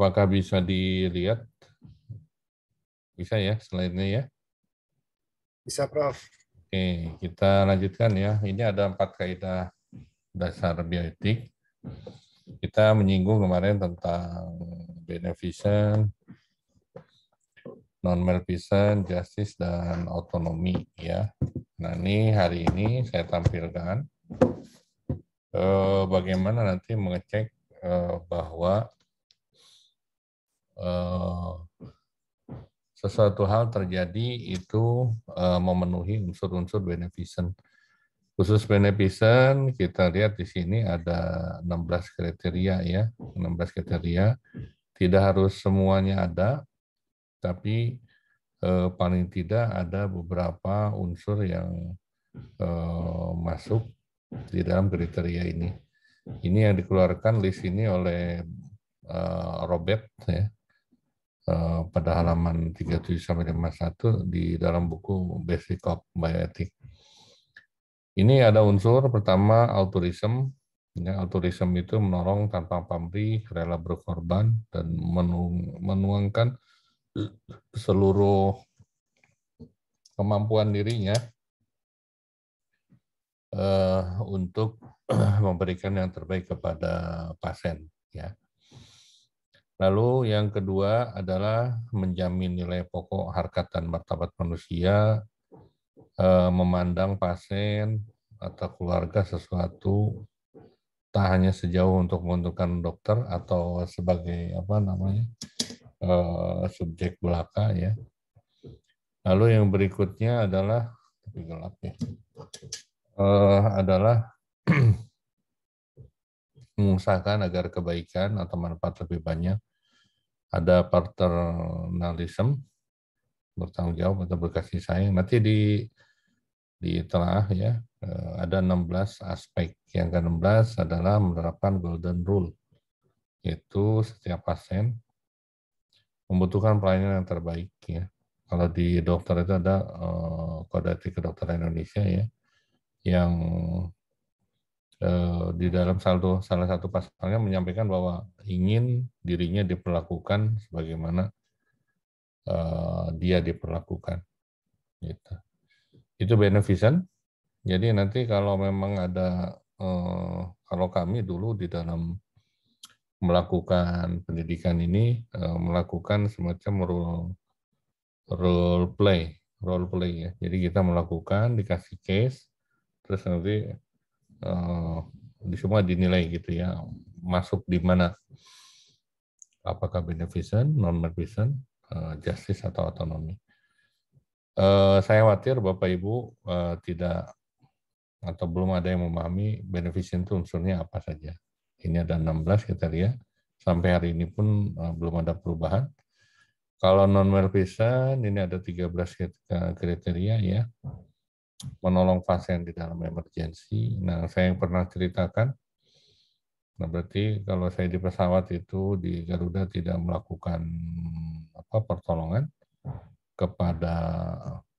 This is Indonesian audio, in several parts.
Apakah bisa dilihat? Bisa ya slide-nya ya? Bisa, Prof. Oke, kita lanjutkan ya. Ini ada empat kaidah dasar bioetik. Kita menyinggung kemarin tentang beneficent, non malfeasance, justice dan otonomi, ya. Nah, ini hari ini saya tampilkan eh, bagaimana nanti mengecek eh, bahwa Eh, sesuatu hal terjadi itu eh, memenuhi unsur-unsur beneficent. Khusus beneficent kita lihat di sini ada 16 kriteria ya, 16 kriteria. Tidak harus semuanya ada, tapi eh, paling tidak ada beberapa unsur yang masuk di dalam kriteria ini. Ini yang dikeluarkan list ini oleh Robert ya Eh, pada halaman 37 sampai 51 di dalam buku Basic of Bioethics. Ini ada unsur pertama altruism. Ya, altruism itu menolong tanpa pamrih, rela berkorban dan menuangkan seluruh kemampuan dirinya uh, untuk memberikan yang terbaik kepada pasien ya Lalu yang kedua adalah menjamin nilai pokok harkat dan martabat manusia, eh, memandang pasien atau keluarga sesuatu tak hanya sejauh untuk menguntungkan dokter atau sebagai apa namanya eh, subjek belaka ya. Lalu yang berikutnya adalah tapi gelap ya eh, adalah mengusahakan agar kebaikan atau manfaat lebih banyak ada paternalism bertanggung jawab atau berkasih sayang. Nanti di di telah ya eh, ada 16 aspek. Yang ke-16 adalah menerapkan golden rule yaitu setiap pasien membutuhkan pelayanan yang terbaik ya. Kalau di dokter itu ada uh, kode etik dokter Indonesia ya yang Eh, di dalam saldo salah satu pasalnya menyampaikan bahwa ingin dirinya diperlakukan sebagaimana eh, dia diperlakukan. Gitu. Itu beneficent. Jadi nanti kalau memang ada eh, kalau kami dulu di dalam melakukan pendidikan ini melakukan semacam role role play, role play ya. Jadi kita melakukan dikasih case terus nanti uh, semua dinilai gitu ya masuk di mana apakah beneficent, non beneficent, uh, eh, justice atau autonomi. Uh, eh, saya khawatir Bapak Ibu uh, tidak atau belum ada yang memahami beneficent itu unsurnya apa saja. Ini ada 16 kita lihat. Sampai hari ini pun uh, belum ada perubahan. Kalau non merpisan ini ada 13 kriteria ya menolong pasien di dalam emergensi. Nah, saya yang pernah ceritakan, nah berarti kalau saya di pesawat itu di Garuda tidak melakukan apa pertolongan kepada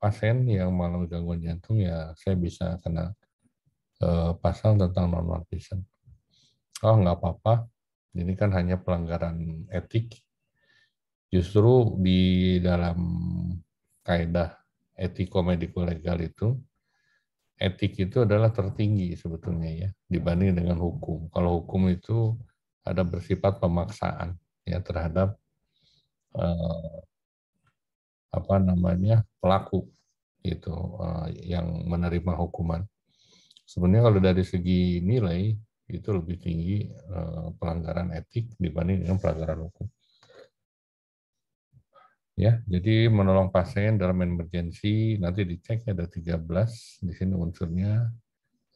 pasien yang mengalami gangguan jantung ya saya bisa kena eh, pasal tentang non partisan Oh nggak apa-apa, ini kan hanya pelanggaran etik. Justru di dalam kaedah etiko mediko legal itu etik itu adalah tertinggi sebetulnya ya dibanding dengan hukum. Kalau hukum itu ada bersifat pemaksaan ya terhadap eh, apa namanya pelaku itu eh, yang menerima hukuman. Sebenarnya kalau dari segi nilai itu lebih tinggi eh, pelanggaran etik dibanding dengan pelanggaran hukum. Ya, jadi menolong pasien dalam emergensi nanti dicek ya, ada 13 di sini unsurnya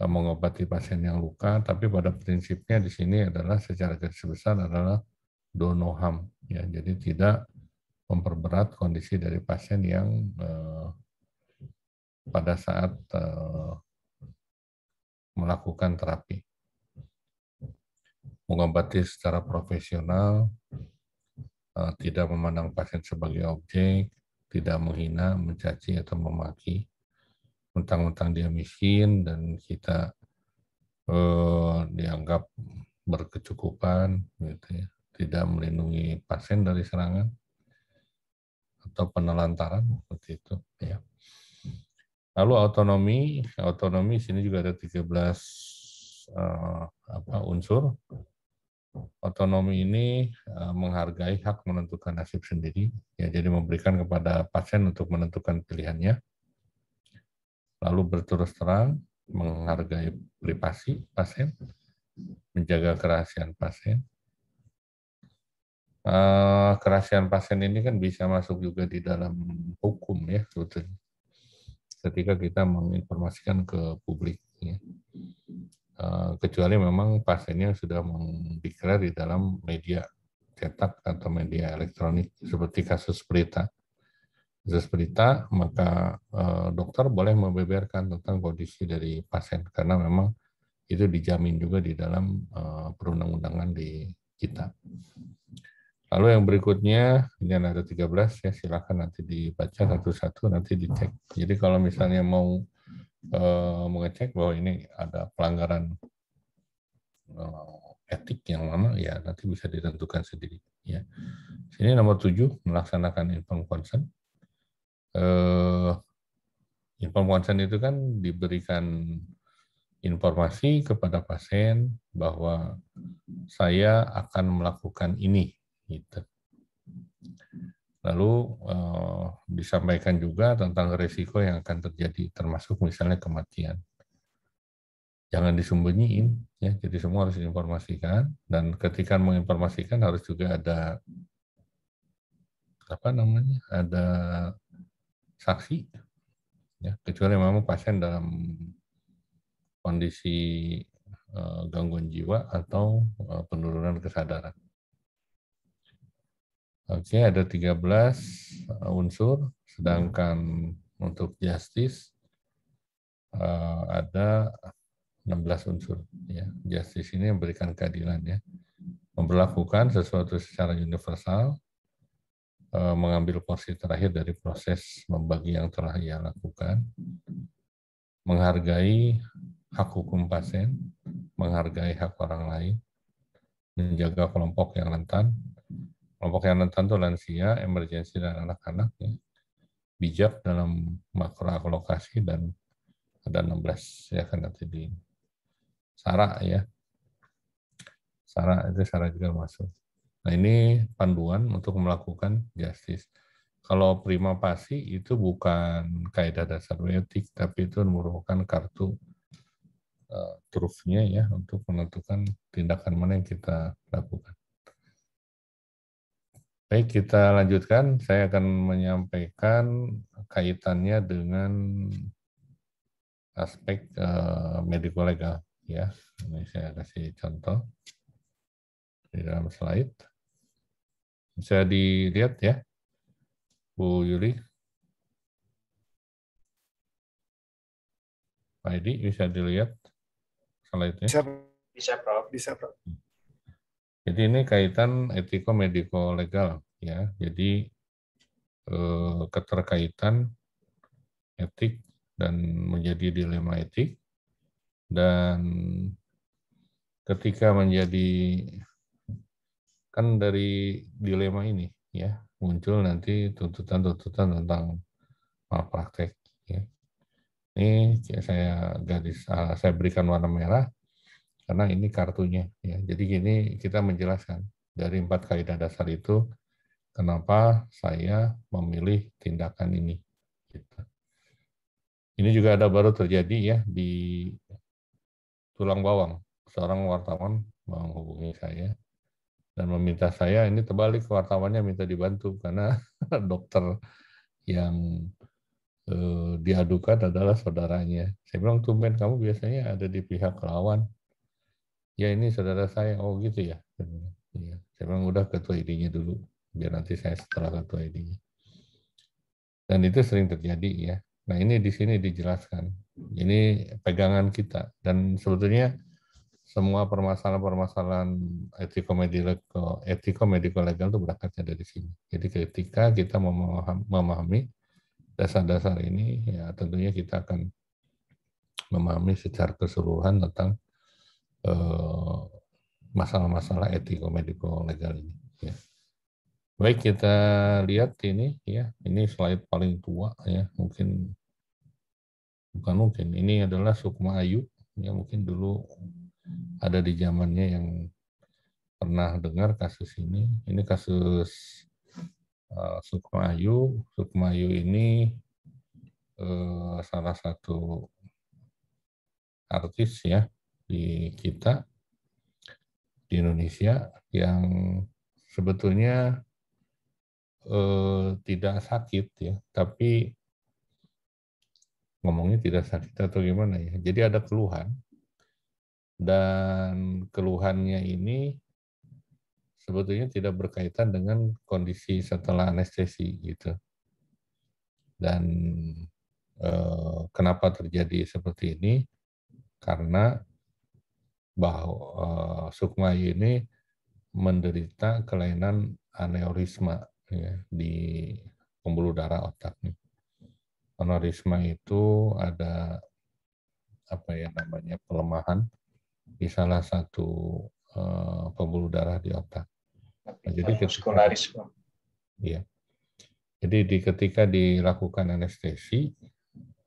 mengobati pasien yang luka, tapi pada prinsipnya di sini adalah secara garis besar adalah donoham. ya. Jadi tidak memperberat kondisi dari pasien yang eh, pada saat eh, melakukan terapi mengobati secara profesional Eh, tidak memandang pasien sebagai objek, tidak menghina, mencaci atau memaki. Mentang-mentang dia miskin dan kita eh, dianggap berkecukupan, gitu ya. tidak melindungi pasien dari serangan atau penelantaran seperti itu. Ya. Lalu otonomi, otonomi sini juga ada 13 uh, eh, apa unsur otonomi ini eh, menghargai hak menentukan nasib sendiri, ya jadi memberikan kepada pasien untuk menentukan pilihannya, lalu berterus terang menghargai privasi pasien, menjaga kerahasiaan pasien. Eh, kerahasiaan pasien ini kan bisa masuk juga di dalam hukum ya sebetulnya, ketika kita menginformasikan ke publik. Ya. Eh, kecuali memang pasiennya sudah mendeklar di dalam media cetak atau media elektronik seperti kasus berita. Kasus berita maka eh, dokter boleh membeberkan tentang kondisi dari pasien karena memang itu dijamin juga di dalam eh, perundang-undangan di kita. Lalu yang berikutnya ini ada 13 ya silakan nanti dibaca satu-satu nanti dicek. Jadi kalau misalnya mau Eh, mengecek bahwa ini ada pelanggaran eh, etik yang mana ya nanti bisa ditentukan sendiri ya sini nomor tujuh melaksanakan inform consent eh, inform consent itu kan diberikan informasi kepada pasien bahwa saya akan melakukan ini gitu Lalu eh, disampaikan juga tentang risiko yang akan terjadi, termasuk misalnya kematian. Jangan disembunyiin, ya. Jadi semua harus diinformasikan dan ketika menginformasikan harus juga ada apa namanya, ada saksi, ya. Kecuali memang pasien dalam kondisi eh, gangguan jiwa atau eh, penurunan kesadaran. Oke, ada 13 uh, unsur, sedangkan untuk justice uh, ada 16 unsur. Ya. Justice ini memberikan keadilan ya, memperlakukan sesuatu secara universal, uh, mengambil porsi terakhir dari proses membagi yang telah ia lakukan, menghargai hak hukum pasien, menghargai hak orang lain, menjaga kelompok yang rentan, Kelompok yang rentan itu lansia, emergensi dan anak-anak ya. Bijak dalam makro alokasi dan ada 16 ya kan nanti di Sarah ya. Sarah itu Sarah juga masuk. Nah ini panduan untuk melakukan justice. Kalau prima pasti itu bukan kaidah dasar etik, tapi itu merupakan kartu uh, trufnya ya untuk menentukan tindakan mana yang kita lakukan. Baik, kita lanjutkan. Saya akan menyampaikan kaitannya dengan aspek uh, medical legal. Ya, ini saya kasih contoh di dalam slide. Bisa dilihat ya, Bu Yuli. Pak Edi, bisa dilihat slide-nya? Bisa, bisa, Prof. Bisa, Prof. Jadi ini kaitan etiko medico legal ya jadi eh, keterkaitan etik dan menjadi dilema etik dan ketika menjadi kan dari dilema ini ya muncul nanti tuntutan-tuntutan tentang malpraktek ya. ini saya garis ah, saya berikan warna merah karena ini kartunya ya jadi gini kita menjelaskan dari empat kaidah dasar itu kenapa saya memilih tindakan ini. Gitu. Ini juga ada baru terjadi ya di tulang bawang. Seorang wartawan menghubungi saya dan meminta saya ini terbalik wartawannya minta dibantu karena dokter yang eh, diadukan adalah saudaranya. Saya bilang tumben kamu biasanya ada di pihak lawan. Ya ini saudara saya. Oh gitu ya. Iya. Saya bilang udah ketua id dulu biar nanti saya setelah satu id Dan itu sering terjadi ya. Nah ini di sini dijelaskan. Ini pegangan kita dan sebetulnya semua permasalahan-permasalahan etiko medico etiko-mediko legal itu berangkatnya dari sini. Jadi ketika kita memahami dasar-dasar ini, ya tentunya kita akan memahami secara keseluruhan tentang masalah eh, masalah-masalah etiko medico legal ini. Ya. Baik, kita lihat ini ya. Ini slide paling tua ya, mungkin bukan mungkin. Ini adalah Sukma Ayu ya mungkin dulu ada di zamannya yang pernah dengar kasus ini. Ini kasus uh, Sukma Ayu. Sukma Ayu ini uh, salah satu artis ya di kita di Indonesia yang sebetulnya eh, tidak sakit ya, tapi ngomongnya tidak sakit atau gimana ya. Jadi ada keluhan dan keluhannya ini sebetulnya tidak berkaitan dengan kondisi setelah anestesi gitu. Dan eh, kenapa terjadi seperti ini? Karena bahwa eh, Sukma ini menderita kelainan aneurisma ya, di pembuluh darah otak. Aneurisma itu ada apa ya namanya pelemahan di salah satu uh, pembuluh darah di otak. Nah, jadi ketika, ya. Jadi di ketika dilakukan anestesi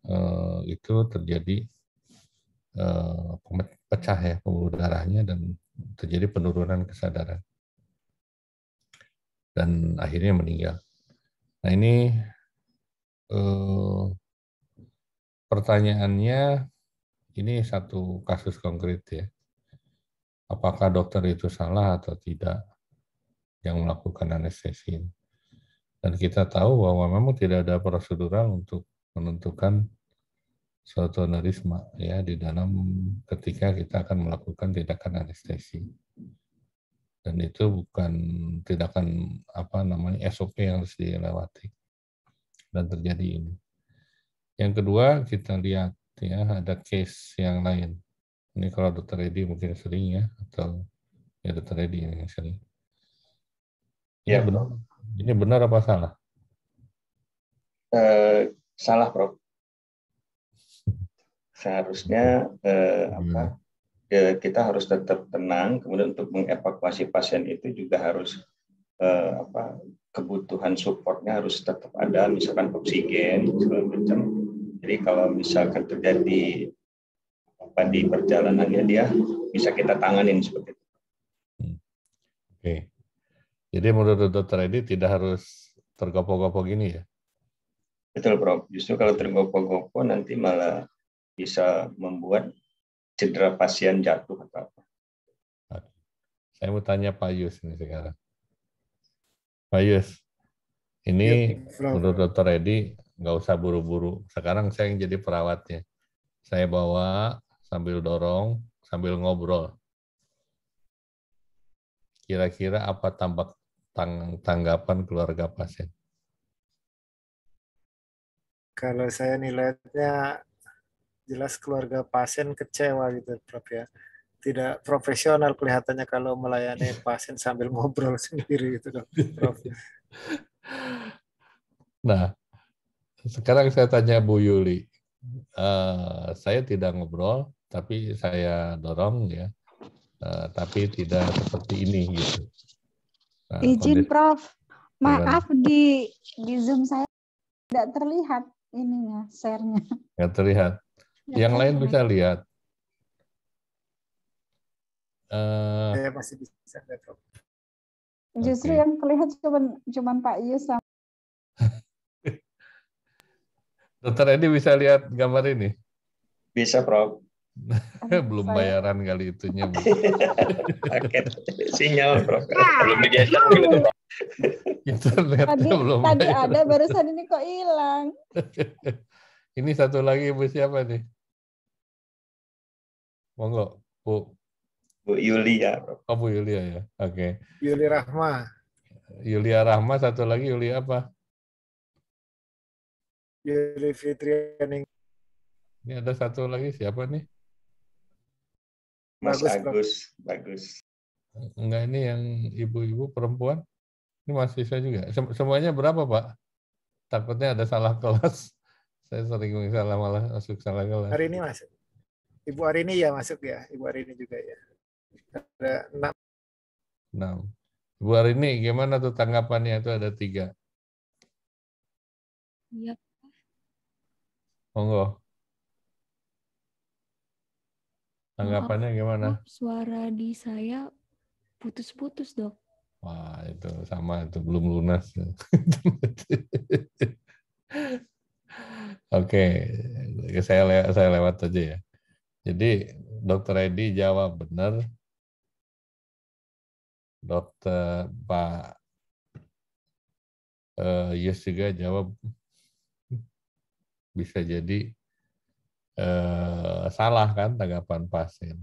uh, itu terjadi uh, pecah ya pembuluh darahnya dan terjadi penurunan kesadaran dan akhirnya meninggal. Nah ini eh, pertanyaannya ini satu kasus konkret ya. Apakah dokter itu salah atau tidak yang melakukan anestesi? Dan kita tahu bahwa memang tidak ada prosedural untuk menentukan suatu aneurisma ya di dalam ketika kita akan melakukan tindakan anestesi dan itu bukan tindakan apa namanya SOP yang harus dilewati dan terjadi ini. Yang kedua kita lihat ya ada case yang lain. Ini kalau dokter Edi mungkin sering ya atau ya dokter Edi yang sering. Ya benar. Ini benar apa salah? Eh, salah, Prof. Seharusnya eh, apa? Iya kita harus tetap tenang kemudian untuk mengevakuasi pasien itu juga harus eh, apa kebutuhan supportnya harus tetap ada misalkan oksigen segala macam jadi kalau misalkan terjadi apa di perjalanan ya dia bisa kita tanganin seperti itu oke okay. jadi menurut dokter Edi tidak harus tergopoh-gopoh gini ya betul Prof justru kalau tergopoh-gopoh nanti malah bisa membuat cedera pasien jatuh atau apa. Saya mau tanya Pak Yus ini sekarang. Pak Yus, ini ya, menurut Dokter Edi nggak usah buru-buru. Sekarang saya yang jadi perawatnya. Saya bawa sambil dorong, sambil ngobrol. Kira-kira apa tampak tanggapan keluarga pasien? Kalau saya nilainya jelas keluarga pasien kecewa gitu Prof ya. Tidak profesional kelihatannya kalau melayani pasien sambil ngobrol sendiri gitu dok, Prof. Nah, sekarang saya tanya Bu Yuli. Uh, saya tidak ngobrol, tapi saya dorong ya. Uh, tapi tidak seperti ini gitu. Nah, Izin Prof, maaf di di Zoom saya tidak terlihat ininya sharenya nya Nggak terlihat yang lain bisa lihat. Uh, masih bisa lihat. Justru okay. yang terlihat cuma cuman Pak Yus sama. Dokter Edi bisa lihat gambar ini? Bisa, Prof. Belum bayaran kali itunya. sinyal, Prof. Ah, belum digeser gitu, Internetnya tadi, belum tadi bayaran. ada, barusan ini kok hilang. ini satu lagi Ibu siapa nih? Monggo, Bu. Bu Yulia. Oh, Bu Yulia ya. Oke. Okay. Yuli Rahma. Yulia Rahma, satu lagi Yuli apa? Yuli Fitrianing. Ini ada satu lagi siapa nih? Mas bagus, Agus, bagus. Enggak ini yang ibu-ibu perempuan. Ini masih saya juga. Sem semuanya berapa, Pak? Takutnya ada salah kelas. Saya sering salah malah masuk salah kelas. Hari ini masuk. Ibu Arini ya masuk ya, Ibu Arini juga ya. Ada enam. Enam. Ibu Arini, gimana tuh tanggapannya itu ada tiga? Iya. Monggo. Tanggapannya gimana? Suara di saya putus-putus dok. Wah itu sama itu belum lunas. Oke, saya lewat, saya lewat aja ya. Jadi Dokter Edi jawab benar. Dokter Pak uh, Yus juga jawab bisa jadi uh, salah kan tanggapan pasien.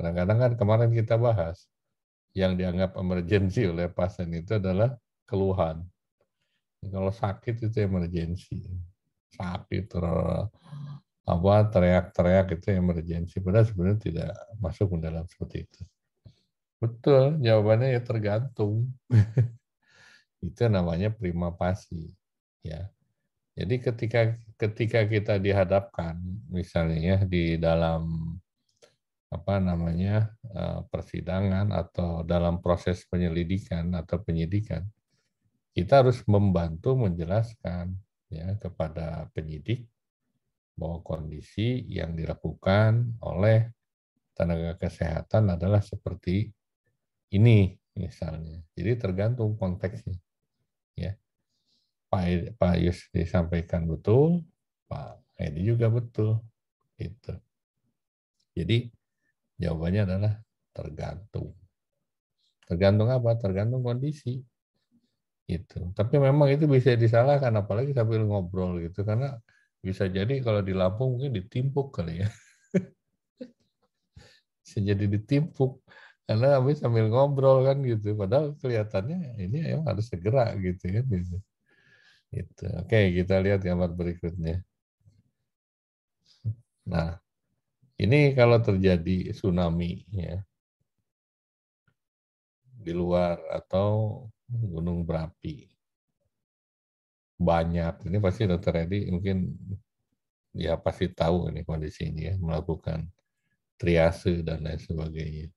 Kadang-kadang kan kemarin kita bahas yang dianggap emergensi oleh pasien itu adalah keluhan. Kalau sakit itu emergensi. Sakit, apa teriak-teriak itu emergensi padahal sebenarnya tidak masuk ke dalam seperti itu betul jawabannya ya tergantung itu namanya prima pasi ya jadi ketika ketika kita dihadapkan misalnya ya, di dalam apa namanya eh, persidangan atau dalam proses penyelidikan atau penyidikan kita harus membantu menjelaskan ya kepada penyidik bahwa kondisi yang dilakukan oleh tenaga kesehatan adalah seperti ini misalnya. Jadi tergantung konteksnya. Ya. Pak, Pak Yus disampaikan betul, Pak Edi juga betul. Itu. Jadi jawabannya adalah tergantung. Tergantung apa? Tergantung kondisi. Itu. Tapi memang itu bisa disalahkan apalagi sambil ngobrol gitu karena bisa jadi kalau di Lampung mungkin ditimpuk kali ya. Bisa jadi ditimpuk karena habis sambil ngobrol kan gitu padahal kelihatannya ini emang harus segera gitu kan gitu. gitu oke kita lihat gambar berikutnya nah ini kalau terjadi tsunami ya di luar atau gunung berapi banyak. Ini pasti dokter Edi mungkin ya pasti tahu ini kondisi ini ya, melakukan triase dan lain sebagainya.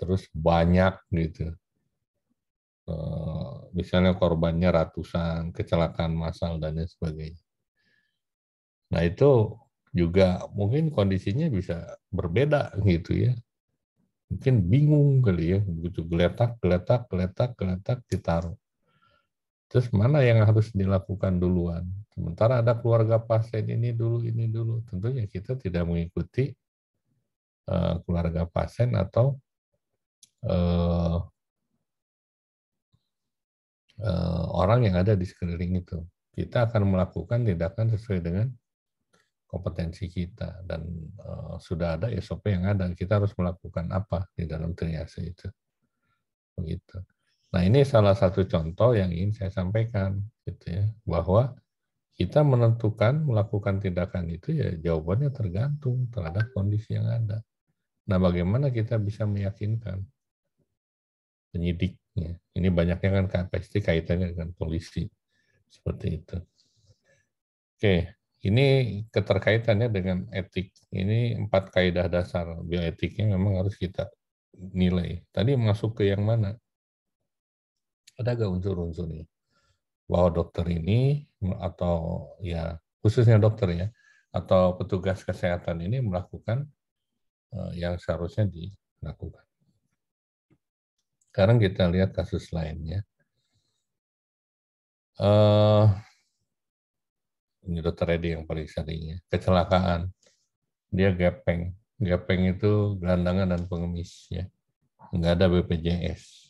Terus banyak gitu. Eh, misalnya korbannya ratusan, kecelakaan massal dan lain sebagainya. Nah itu juga mungkin kondisinya bisa berbeda gitu ya. Mungkin bingung kali ya, begitu geletak, geletak, geletak, geletak, ditaruh. Terus mana yang harus dilakukan duluan? Sementara ada keluarga pasien ini dulu, ini dulu. Tentunya kita tidak mengikuti eh, keluarga pasien atau eh, eh, orang yang ada di sekeliling itu. Kita akan melakukan tindakan sesuai dengan kompetensi kita dan sudah ada SOP yang ada. Kita harus melakukan apa di dalam triase itu. Begitu. Nah, ini salah satu contoh yang ingin saya sampaikan gitu ya, bahwa kita menentukan melakukan tindakan itu ya jawabannya tergantung terhadap kondisi yang ada. Nah, bagaimana kita bisa meyakinkan penyidiknya Ini banyaknya kan pasti kaitannya dengan polisi seperti itu. Oke, ini keterkaitannya dengan etik. Ini empat kaidah dasar bioetiknya memang harus kita nilai. Tadi masuk ke yang mana? ada gak unsur-unsur nih bahwa dokter ini atau ya khususnya dokter ya atau petugas kesehatan ini melakukan eh, yang seharusnya dilakukan. Sekarang kita lihat kasus lainnya. Uh, ini dokter Edi yang paling seringnya. Kecelakaan. Dia gepeng. Gepeng itu gelandangan dan pengemis. ya Nggak ada BPJS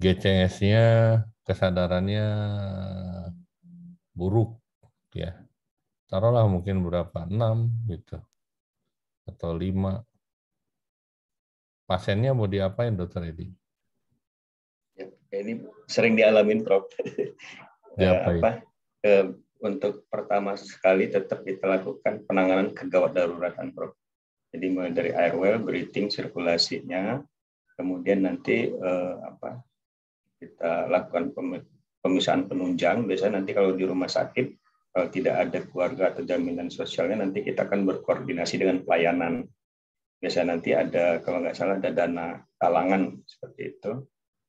GCS-nya kesadarannya buruk ya taruhlah mungkin berapa enam gitu atau lima pasiennya mau diapain dokter Edi? Ya, ini sering dialamin Prof. Diapain? apa, eh, ya? eh, untuk pertama sekali tetap kita lakukan penanganan kegawat daruratan Prof. Jadi mulai dari airway, breathing, sirkulasinya, kemudian nanti eh, apa kita lakukan pemisahan penunjang. Biasanya nanti kalau di rumah sakit, kalau tidak ada keluarga atau jaminan sosialnya, nanti kita akan berkoordinasi dengan pelayanan. Biasanya nanti ada, kalau nggak salah, ada dana talangan seperti itu.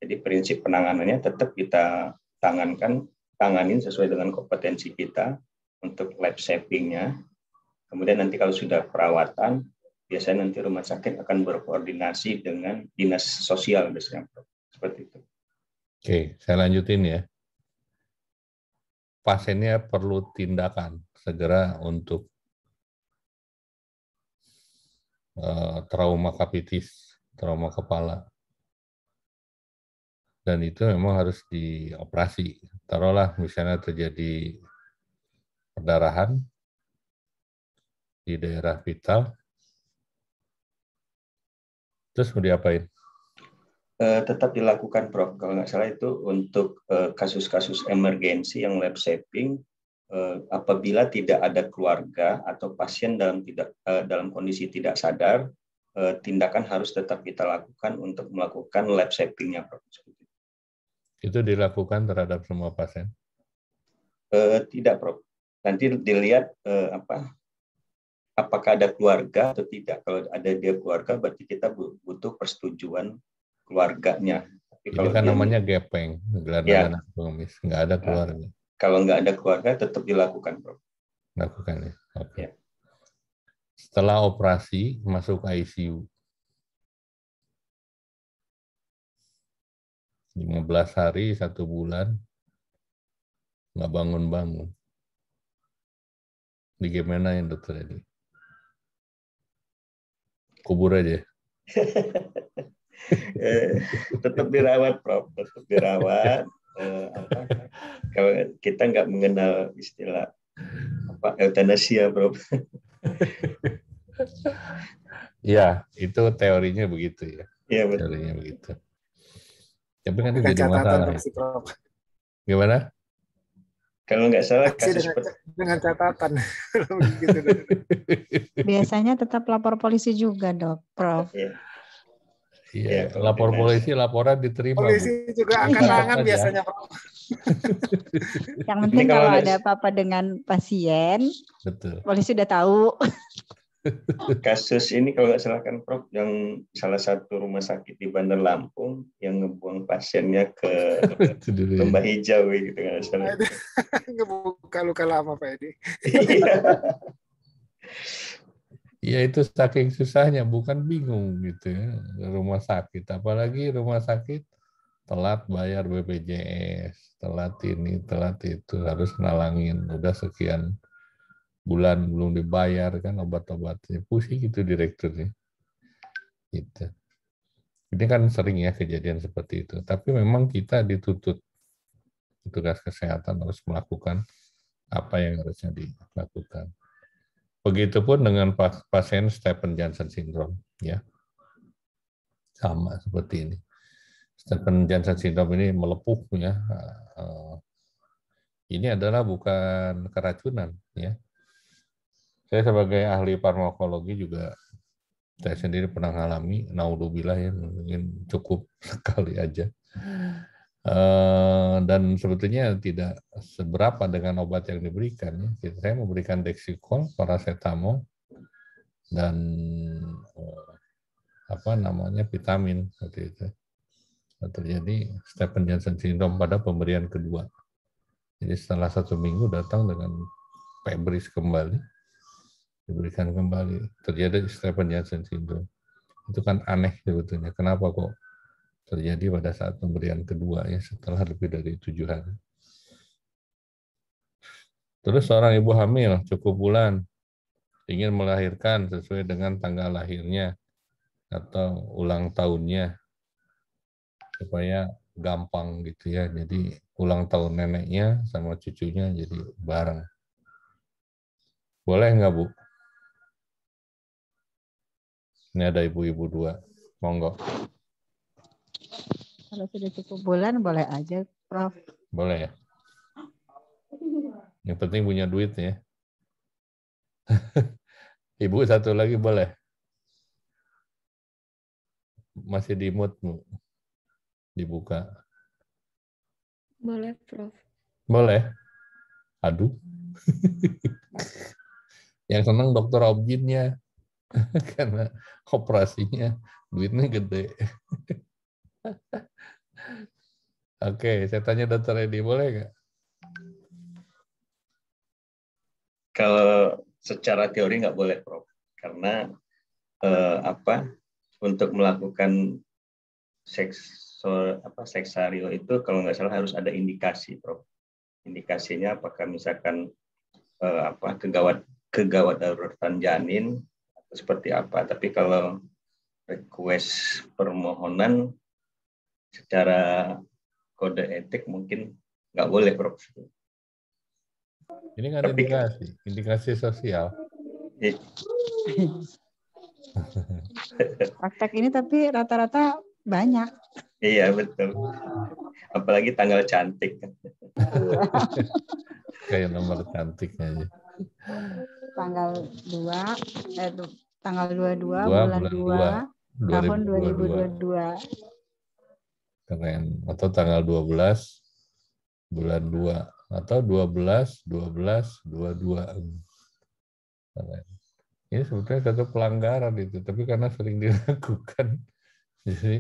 Jadi prinsip penanganannya tetap kita tangankan, tanganin sesuai dengan kompetensi kita untuk lab savingnya. Kemudian nanti kalau sudah perawatan, biasanya nanti rumah sakit akan berkoordinasi dengan dinas sosial biasanya seperti itu. Oke, saya lanjutin ya. Pasiennya perlu tindakan segera untuk uh, trauma kapitis, trauma kepala. Dan itu memang harus dioperasi. Taruhlah misalnya terjadi perdarahan di daerah vital, terus mau diapain? uh, tetap dilakukan Prof. Kalau nggak salah itu untuk kasus eh, kasus-kasus emergensi yang lab saving uh, eh, apabila tidak ada keluarga atau pasien dalam tidak uh, dalam kondisi tidak sadar uh, tindakan harus tetap kita lakukan untuk melakukan lab savingnya Prof. Itu dilakukan terhadap semua pasien? Uh, tidak Prof. Nanti dilihat uh, apa apakah ada keluarga atau tidak. Kalau ada dia keluarga, berarti kita butuh persetujuan keluarganya. Tapi kalau kan dia, namanya gepeng, gelar ya. pengemis, nggak ada nah, keluarga. kalau nggak ada keluarga tetap dilakukan, Bro. Lakukan ya. Okay. Ya. Setelah operasi masuk ICU. 15 hari, satu bulan, nggak bangun-bangun. Di gimana ya dokter ini? Kubur aja. Ya? Eh, tetap dirawat prof tetap dirawat eh, kalau kita nggak mengenal istilah apa eutanasia prof ya itu teorinya begitu ya iya betul teorinya begitu tapi kan itu jadi masalah gimana kalau nggak salah kasus dengan, seperti... dengan catatan biasanya tetap lapor polisi juga dok prof ya. Iya, ya, lapor polisi, laporan diterima. Polisi Bu. juga akan iya. tangan iya. biasanya, Yang penting kalau, ada apa-apa dengan pasien, betul. polisi sudah tahu. Kasus ini kalau nggak salah kan, Prof, yang salah satu rumah sakit di Bandar Lampung yang ngebuang pasiennya ke lembah hijau ya, gitu nggak Ngebuka luka lama Pak Edi. Iya ya itu saking susahnya bukan bingung gitu ya rumah sakit apalagi rumah sakit telat bayar BPJS telat ini telat itu harus nalangin udah sekian bulan belum dibayar kan obat-obatnya pusing gitu direkturnya gitu ini kan sering ya kejadian seperti itu tapi memang kita dituntut tugas kesehatan harus melakukan apa yang harusnya dilakukan Begitupun dengan pasien Stephen-Johnson syndrome, ya. Sama seperti ini. Stephen-Johnson syndrome ini melepuh ya. Eh, ini adalah bukan keracunan, ya. Saya sebagai ahli farmakologi juga saya sendiri pernah alami, naudzubillah ya, mungkin cukup sekali aja. Hmm. Eh, dan sebetulnya tidak seberapa dengan obat yang diberikan. Gitu. Saya memberikan Dexicol, paracetamol, dan eh, apa namanya vitamin seperti itu. Nah, terjadi Stephen Johnson syndrome pada pemberian kedua. Jadi setelah satu minggu datang dengan febris kembali, diberikan kembali. Terjadi Stephen Johnson syndrome. Itu kan aneh sebetulnya. Kenapa kok terjadi pada saat pemberian kedua ya setelah lebih dari tujuh hari. Terus seorang ibu hamil cukup bulan ingin melahirkan sesuai dengan tanggal lahirnya atau ulang tahunnya supaya gampang gitu ya. Jadi ulang tahun neneknya sama cucunya jadi bareng. Boleh nggak Bu? Ini ada ibu-ibu dua. Monggo. Kalau sudah cukup bulan boleh aja, Prof. Boleh ya. Yang penting punya duit ya. Ibu satu lagi boleh. Masih di mood, dibuka. Boleh, Prof. Boleh. Aduh. Yang senang dokter objinnya karena operasinya duitnya gede. Oke, saya tanya dokter Edi, boleh nggak? Kalau secara teori nggak boleh, Prof. Karena eh, apa untuk melakukan seks apa seksario itu kalau nggak salah harus ada indikasi, Prof. Indikasinya apakah misalkan eh, apa kegawat kegawat daruratan janin atau seperti apa. Tapi kalau request permohonan secara kode etik mungkin nggak boleh, Prof. Ini nggak kan ada indikasi, indikasi sosial. Iya. Praktek ini tapi rata-rata banyak. Iya betul. Apalagi tanggal cantik. Kayak nomor cantiknya aja. Tanggal dua eh tanggal 22 dua, bulan, dua 2, 2 tahun 2022. 2022. Keren. Atau tanggal 12 bulan 2 atau 12 12 22. Keren. Ini sebetulnya satu pelanggaran itu, tapi karena sering dilakukan jadi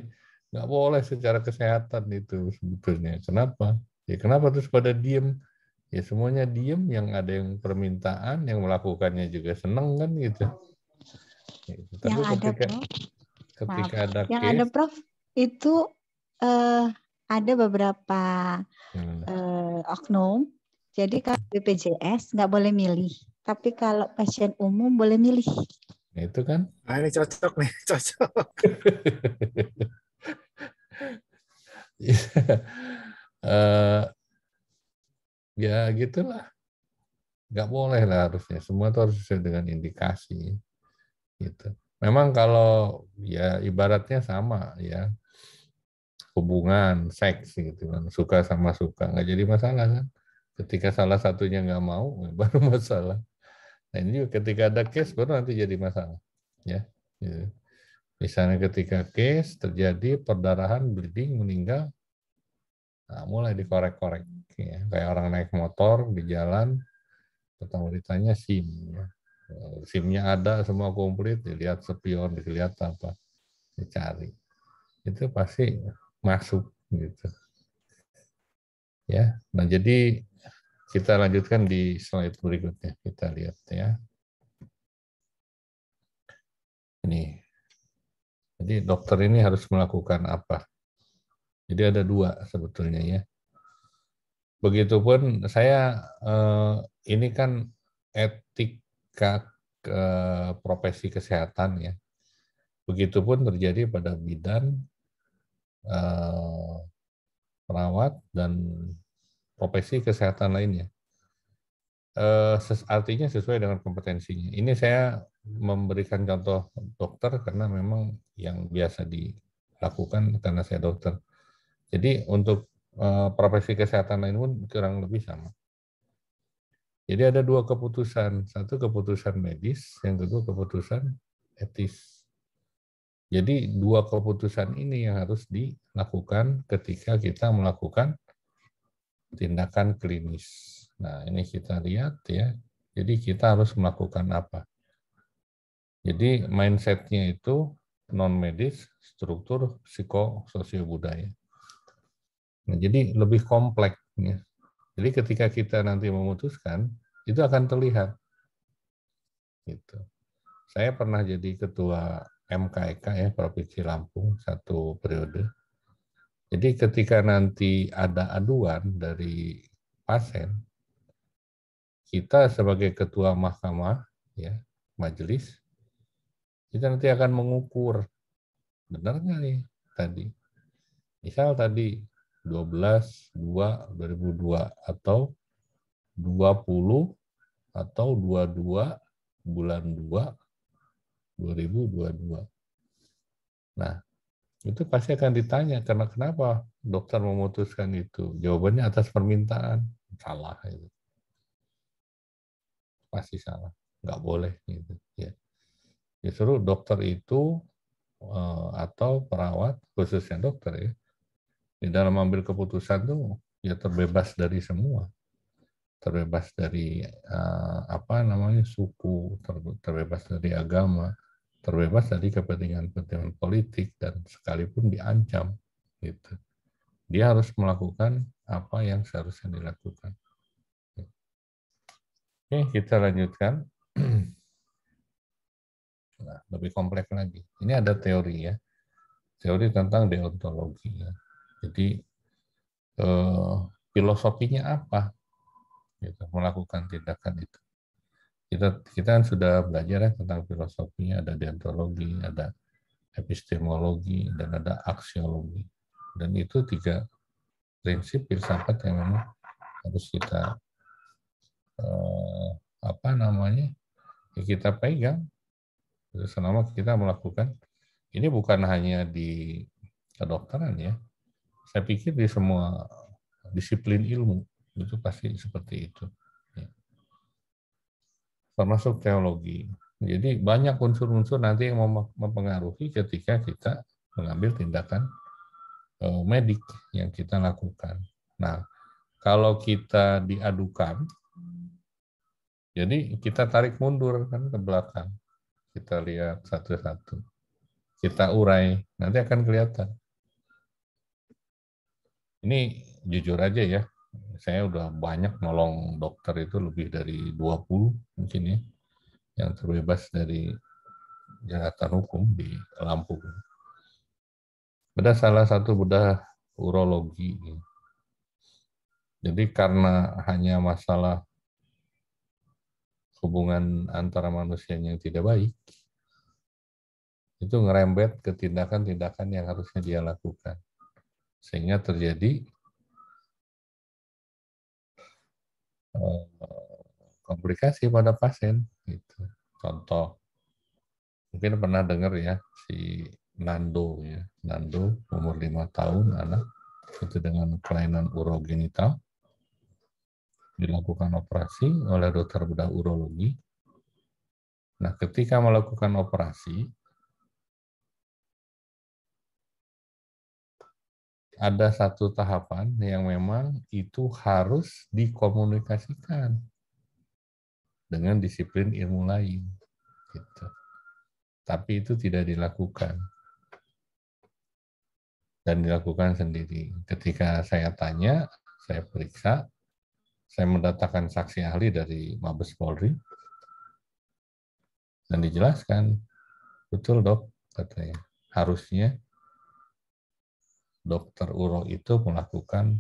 nggak boleh secara kesehatan itu sebetulnya. Kenapa? Ya kenapa terus pada diem? Ya semuanya diem, yang ada yang permintaan, yang melakukannya juga seneng kan gitu. Ya, Tapi yang ketika, ada, ketika ada yang case, ada Prof itu uh, ada beberapa uh, oknum. Jadi iya. kalau BPJS nggak boleh milih, tapi kalau pasien umum boleh milih. Nah, itu kan? Nah, ini cocok nih, cocok. uh, ya gitulah. Nggak boleh lah harusnya. Semua itu harus sesuai dengan indikasi. Gitu. Memang kalau ya ibaratnya sama ya hubungan seks gitu kan suka sama suka nggak jadi masalah kan ketika salah satunya nggak mau baru masalah nah ini juga ketika ada case baru nanti jadi masalah ya gitu. misalnya ketika case terjadi perdarahan bleeding meninggal nah, mulai dikorek-korek ya kayak orang naik motor di jalan pertama ditanya sim ya. Eh, simnya ada semua komplit dilihat spion dilihat apa dicari itu pasti masuk gitu. Ya, nah jadi kita lanjutkan di slide berikutnya. Kita lihat ya. Ini. Jadi dokter ini harus melakukan apa? Jadi ada dua sebetulnya ya. Begitupun saya eh, ini kan etika ke eh, profesi kesehatan ya. Begitupun terjadi pada bidan, Eh, perawat dan profesi kesehatan lainnya. Eh, artinya sesuai dengan kompetensinya. Ini saya memberikan contoh dokter karena memang yang biasa dilakukan karena saya dokter. Jadi untuk eh, profesi kesehatan lain pun kurang lebih sama. Jadi ada dua keputusan, satu keputusan medis, yang kedua keputusan etis. Jadi dua keputusan ini yang harus dilakukan ketika kita melakukan tindakan klinis. Nah, ini kita lihat ya. Jadi kita harus melakukan apa? Jadi mindsetnya itu non medis, struktur psikososio budaya. Nah, jadi lebih kompleks Jadi ketika kita nanti memutuskan, itu akan terlihat. Gitu. Saya pernah jadi ketua MKEK ya Provinsi Lampung satu periode. Jadi ketika nanti ada aduan dari pasien, kita sebagai ketua mahkamah ya majelis kita nanti akan mengukur benar nggak nih tadi misal tadi 12 2 2002 atau 20 atau 22 bulan 2 2022. Nah, itu pasti akan ditanya karena kenapa dokter memutuskan itu? Jawabannya atas permintaan salah itu. Pasti salah, nggak boleh gitu. Ya. Justru dokter itu eh, atau perawat khususnya dokter ya di dalam ambil keputusan tuh ya terbebas dari semua terbebas dari eh, apa namanya suku terbebas dari agama terbebas dari kepentingan-kepentingan politik dan sekalipun diancam gitu dia harus melakukan apa yang seharusnya dilakukan oke kita lanjutkan nah, lebih kompleks lagi ini ada teori ya teori tentang deontologi ya. jadi eh, filosofinya apa gitu, melakukan tindakan itu kita kita kan sudah belajar ya tentang filosofi, ada deontologi, ada epistemologi, dan ada aksiologi. Dan itu tiga prinsip filsafat yang memang harus kita eh, apa namanya ya kita pegang selama kita melakukan ini bukan hanya di kedokteran ya saya pikir di semua disiplin ilmu itu pasti seperti itu termasuk teologi. Jadi banyak unsur-unsur nanti yang mempengaruhi ketika kita mengambil tindakan e, medik yang kita lakukan. Nah, kalau kita diadukan, jadi kita tarik mundur kan ke belakang. Kita lihat satu-satu. Kita urai, nanti akan kelihatan. Ini jujur aja ya, saya udah banyak nolong dokter itu lebih dari 20 mungkin ya yang terbebas dari jeratan hukum di Lampung. Beda salah satu bedah urologi. Jadi karena hanya masalah hubungan antara manusia yang tidak baik, itu ngerembet ke tindakan-tindakan yang harusnya dia lakukan. Sehingga terjadi Eh, komplikasi pada pasien. Gitu. Contoh, mungkin pernah dengar ya si Nando ya, Nando umur lima tahun anak itu dengan kelainan urogenital dilakukan operasi oleh dokter bedah urologi. Nah, ketika melakukan operasi, ada satu tahapan yang memang itu harus dikomunikasikan dengan disiplin ilmu lain. Gitu. Tapi itu tidak dilakukan. Dan dilakukan sendiri. Ketika saya tanya, saya periksa, saya mendatangkan saksi ahli dari Mabes Polri, dan dijelaskan, betul dok, katanya. Harusnya dokter uro itu melakukan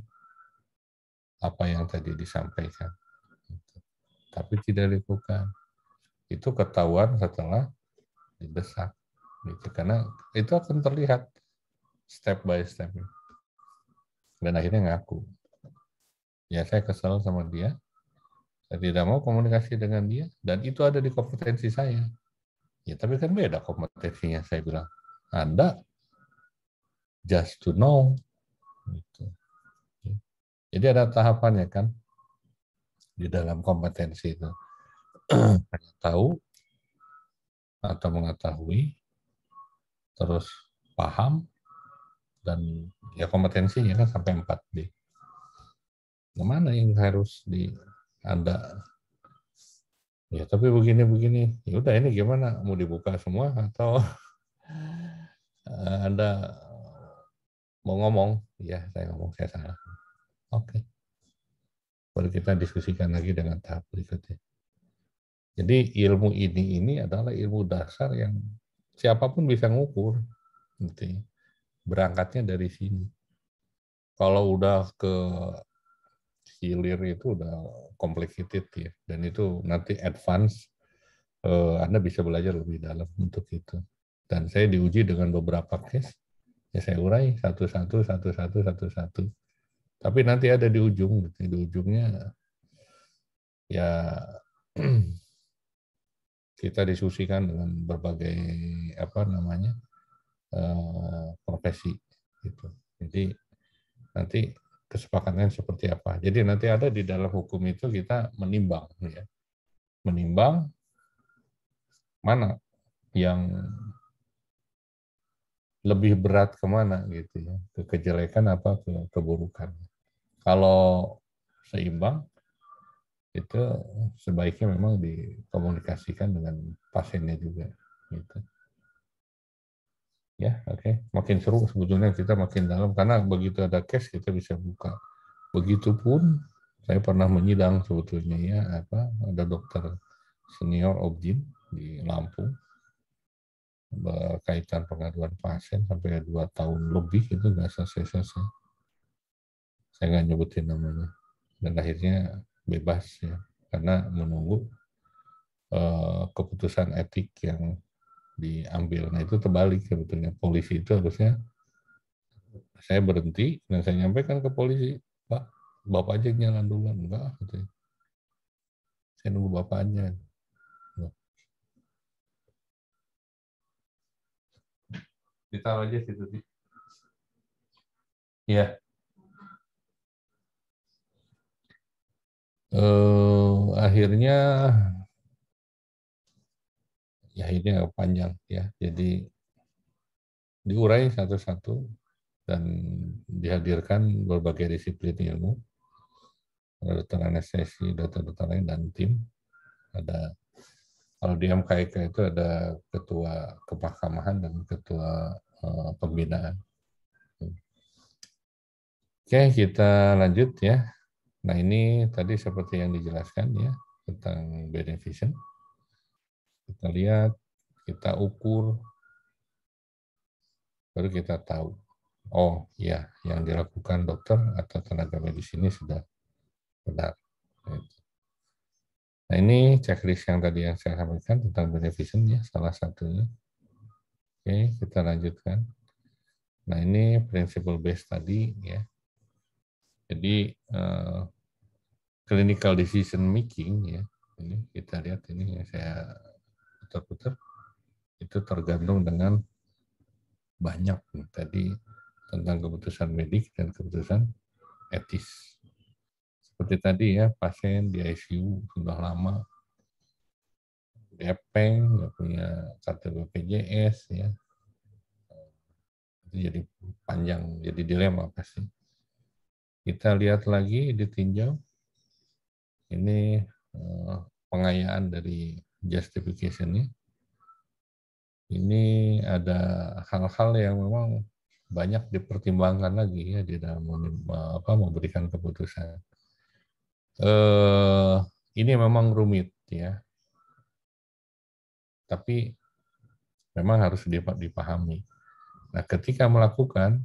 apa yang tadi disampaikan. Tapi tidak dilakukan. Itu ketahuan setelah didesak. Gitu. Karena itu akan terlihat step by step. Dan akhirnya ngaku. Ya saya kesal sama dia. Saya tidak mau komunikasi dengan dia. Dan itu ada di kompetensi saya. Ya tapi kan beda kompetensinya saya bilang. Anda just to know. Gitu. Jadi ada tahapannya kan di dalam kompetensi itu. tahu atau mengetahui, terus paham, dan ya kompetensinya kan sampai 4D. Nah, yang harus di Anda ya tapi begini begini ya udah ini gimana mau dibuka semua atau ah. eh, Anda mau ngomong, ya saya ngomong saya salah. Oke. Okay. Baru kita diskusikan lagi dengan tahap berikutnya. Jadi ilmu ini ini adalah ilmu dasar yang siapapun bisa ngukur. Gitu. Ya. Berangkatnya dari sini. Kalau udah ke hilir itu udah complicated ya. Dan itu nanti advance eh, Anda bisa belajar lebih dalam untuk itu. Dan saya diuji dengan beberapa case ya saya urai satu satu satu satu satu satu tapi nanti ada di ujung di ujungnya ya kita diskusikan dengan berbagai apa namanya eh, profesi gitu jadi nanti kesepakatan seperti apa jadi nanti ada di dalam hukum itu kita menimbang ya menimbang mana yang lebih berat kemana gitu ya ke kejelekan apa ke keburukan kalau seimbang itu sebaiknya memang dikomunikasikan dengan pasiennya juga gitu ya oke okay. makin seru sebetulnya kita makin dalam karena begitu ada case kita bisa buka begitupun saya pernah menyidang sebetulnya ya apa ada dokter senior objin di Lampung kaitan pengaduan pasien sampai dua tahun lebih itu nggak selesai-selesai. Saya nggak nyebutin namanya. Dan akhirnya bebas ya, karena menunggu uh, keputusan etik yang diambil. Nah itu terbalik sebetulnya. Polisi itu harusnya saya berhenti dan saya nyampaikan ke polisi, Pak, bapak aja yang jalan duluan. Enggak, saya nunggu bapak aja. ditaruh aja situ sih. Iya. Uh, akhirnya ya ini nggak panjang ya jadi diurai satu-satu dan dihadirkan berbagai disiplin ilmu ada dokter anestesi dokter dokter lain dan tim ada kalau di MKIK itu ada ketua kepahkamahan dan ketua eh, pembinaan. Oke, kita lanjut ya. Nah, ini tadi seperti yang dijelaskan ya tentang beneficent. Kita lihat, kita ukur, baru kita tahu. Oh, ya, yang dilakukan dokter atau tenaga medis ini sudah benar. Itu. Nah ini checklist yang tadi yang saya sampaikan tentang beneficent ya salah satunya. Oke kita lanjutkan. Nah ini principle base tadi ya. Jadi uh, clinical decision making ya ini kita lihat ini yang saya putar-putar itu tergantung dengan banyak tadi tentang keputusan medik dan keputusan etis seperti tadi ya pasien di ICU sudah lama DP nggak punya kartu BPJS ya itu jadi panjang jadi dilema pasti kita lihat lagi ditinjau ini eh, pengayaan dari justification ini ada hal-hal yang memang banyak dipertimbangkan lagi ya di dalam memberikan keputusan eh, ini memang rumit ya. Tapi memang harus dapat dipahami. Nah, ketika melakukan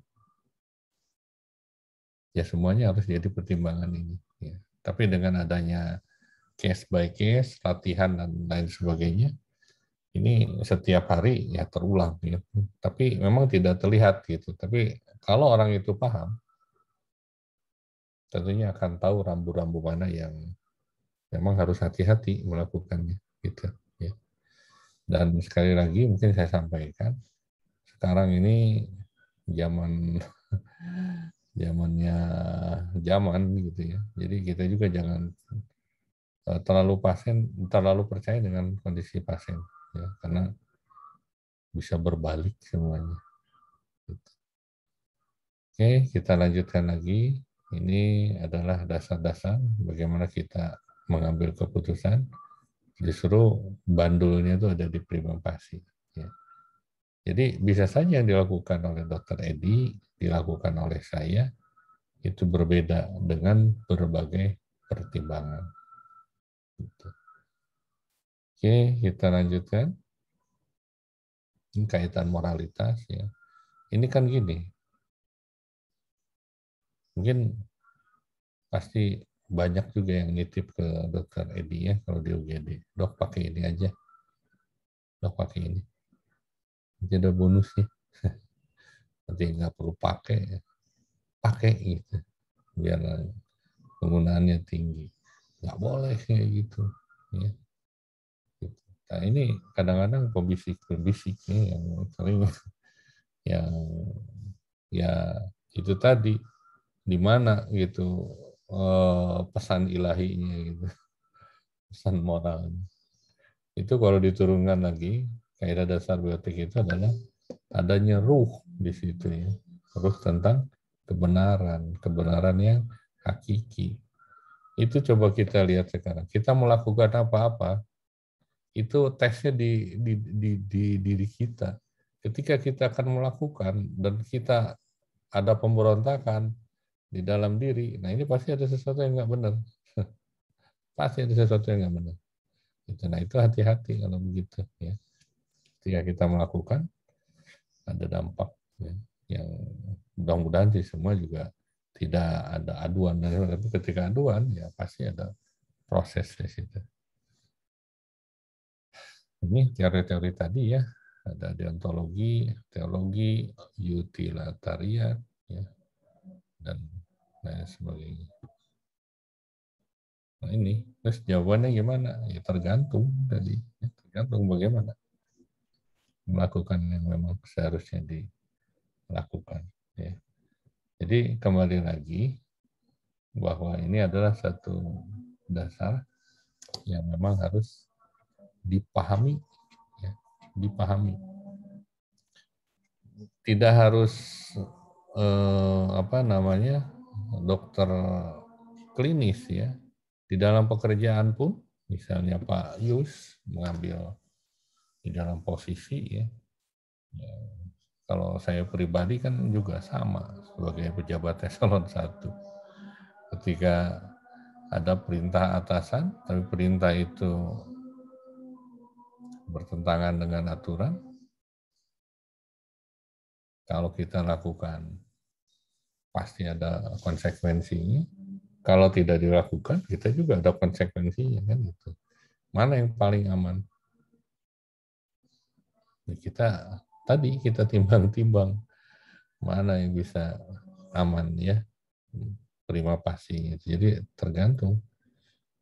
ya semuanya harus jadi pertimbangan ini. Ya. Tapi dengan adanya case by case, latihan dan lain sebagainya, ini setiap hari ya terulang. Gitu. Tapi memang tidak terlihat gitu. Tapi kalau orang itu paham, tentunya akan tahu rambu-rambu mana yang memang harus hati-hati melakukannya gitu ya. Dan sekali lagi mungkin saya sampaikan sekarang ini zaman zamannya zaman gitu ya. Jadi kita juga jangan e, terlalu pasien terlalu percaya dengan kondisi pasien ya karena bisa berbalik semuanya. Gitu. Oke, kita lanjutkan lagi ini adalah dasar-dasar bagaimana kita mengambil keputusan. Justru bandulnya itu ada di privasi. pasi. Ya. Jadi bisa saja yang dilakukan oleh Dokter Edi dilakukan oleh saya itu berbeda dengan berbagai pertimbangan. Gitu. Oke, kita lanjutkan. Ini kaitan moralitas ya. Ini kan gini, mungkin pasti banyak juga yang nitip ke dokter Edi ya kalau di UGD. Dok pakai ini aja. Dok pakai ini. Jadi ada sih Nanti nggak perlu pakai. Ya. Pakai gitu. Biar penggunaannya tinggi. Nggak boleh kayak gitu. Ya. Nah ini kadang-kadang pembisik-pembisik yang sering yang ya itu tadi di mana gitu eh, pesan ilahinya gitu pesan moral itu kalau diturunkan lagi kaidah dasar biotik itu adalah adanya ruh di situ ya ruh tentang kebenaran kebenaran yang hakiki itu coba kita lihat sekarang kita melakukan apa-apa itu tesnya di di, di di diri kita ketika kita akan melakukan dan kita ada pemberontakan di dalam diri. Nah ini pasti ada sesuatu yang nggak benar. pasti ada sesuatu yang nggak benar. Gitu. Nah itu hati-hati kalau begitu. Ya. Ketika kita melakukan ada dampak ya, yang mudah-mudahan sih semua juga tidak ada aduan. Tapi ketika aduan ya pasti ada proses di situ. Ini teori-teori tadi ya ada deontologi, teologi, utilitarian, ya, dan lain sebagainya. Nah ini, terus jawabannya gimana? Ya tergantung tadi, ya, tergantung bagaimana melakukan yang memang seharusnya dilakukan. Ya. Jadi kembali lagi bahwa ini adalah satu dasar yang memang harus dipahami, ya, dipahami. Tidak harus eh, apa namanya dokter klinis ya di dalam pekerjaan pun misalnya Pak Yus mengambil di dalam posisi ya, ya kalau saya pribadi kan juga sama sebagai pejabat eselon satu ketika ada perintah atasan tapi perintah itu bertentangan dengan aturan kalau kita lakukan pasti ada konsekuensinya. Kalau tidak dilakukan, kita juga ada konsekuensinya kan gitu. Mana yang paling aman? Ya kita tadi kita timbang-timbang mana yang bisa aman ya terima pasti gitu. jadi tergantung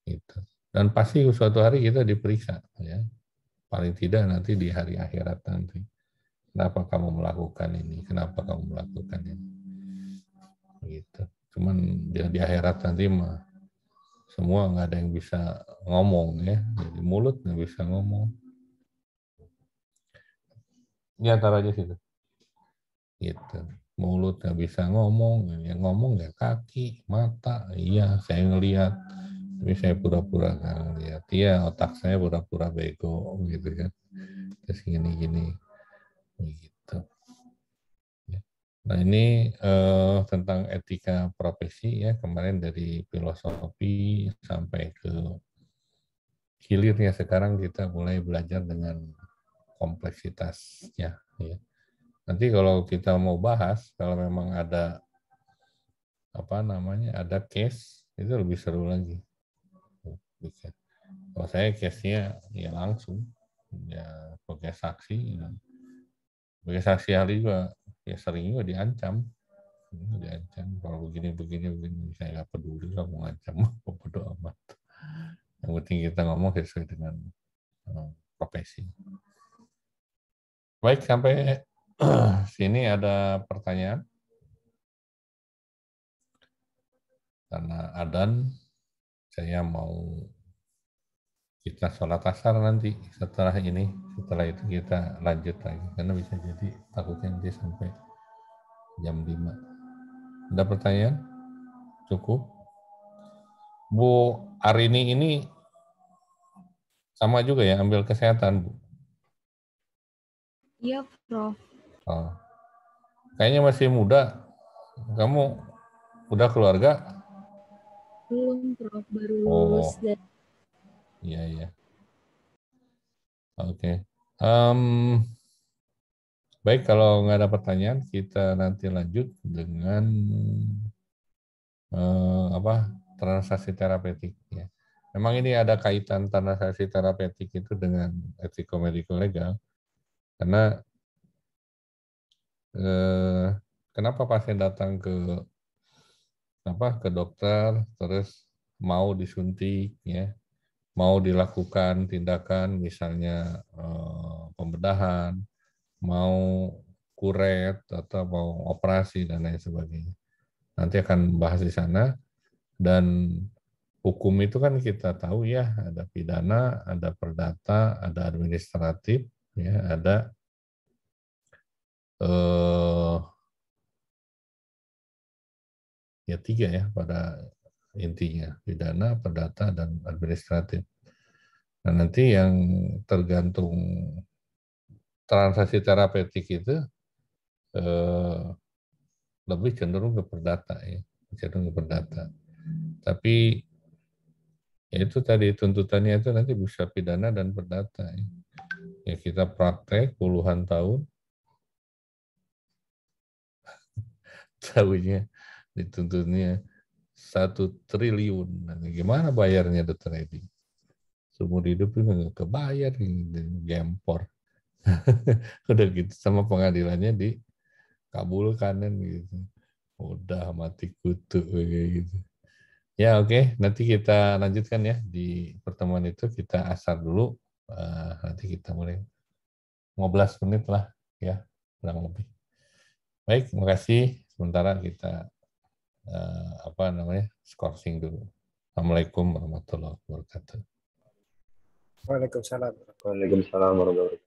itu. dan pasti suatu hari kita diperiksa ya paling tidak nanti di hari akhirat nanti kenapa kamu melakukan ini kenapa kamu melakukan ini gitu cuman di, di akhirat nanti mah semua nggak ada yang bisa ngomong ya jadi mulut nggak bisa ngomong di ya, sih situ gitu mulut nggak bisa ngomong yang ngomong ya kaki mata iya saya ngelihat tapi saya pura-pura nggak ngelihat iya otak saya pura-pura bego gitu kan terus gini-gini gitu Nah ini eh, tentang etika profesi ya kemarin dari filosofi sampai ke hilirnya sekarang kita mulai belajar dengan kompleksitasnya. Ya. Nanti kalau kita mau bahas kalau memang ada apa namanya ada case itu lebih seru lagi. Kalau saya case-nya ya langsung ya sebagai saksi, ya. sebagai saksi ahli juga ya sering juga diancam diancam kalau begini begini begini saya nggak peduli lah mau ngancam mau bodo amat yang penting kita ngomong sesuai dengan eh, profesi baik sampai sini ada pertanyaan karena adan saya mau kita sholat asar nanti setelah ini setelah itu kita lanjut lagi karena bisa jadi takutnya nanti sampai jam 5 ada pertanyaan cukup Bu Arini ini sama juga ya ambil kesehatan Bu iya Prof oh. kayaknya masih muda kamu udah keluarga belum Prof baru oh. lulus oh. Iya, iya. Oke. Okay. Um, baik, kalau nggak ada pertanyaan, kita nanti lanjut dengan uh, apa transaksi terapeutik. Ya. Memang ini ada kaitan transaksi terapeutik itu dengan etiko-mediko legal, karena eh, kenapa pasien datang ke apa ke dokter terus mau disuntik ya mau dilakukan tindakan misalnya eh, pembedahan, mau kuret atau mau operasi dan lain sebagainya. Nanti akan bahas di sana dan hukum itu kan kita tahu ya ada pidana, ada perdata, ada administratif, ya ada eh, ya tiga ya pada intinya pidana, perdata dan administratif. Nah nanti yang tergantung transaksi terapeutik itu eh, lebih cenderung ke perdata ya, cenderung ke perdata. Tapi ya itu tadi tuntutannya itu nanti bisa pidana dan perdata ya. ya kita praktek puluhan tahun tahunya dituntutnya satu triliun. Nah, gimana bayarnya the trading? Seumur hidup nggak kebayar, gempor. Udah gitu sama pengadilannya di Kabul kanan gitu. Udah mati kutu kayak gitu. Ya oke, okay. nanti kita lanjutkan ya di pertemuan itu kita asar dulu. Uh, nanti kita mulai 15 menit lah ya kurang lebih. Baik, terima kasih. Sementara kita uh, apa namanya scoring dulu. Assalamualaikum warahmatullahi wabarakatuh. Waalaikumsalam. Waalaikumsalam warahmatullahi wabarakatuh.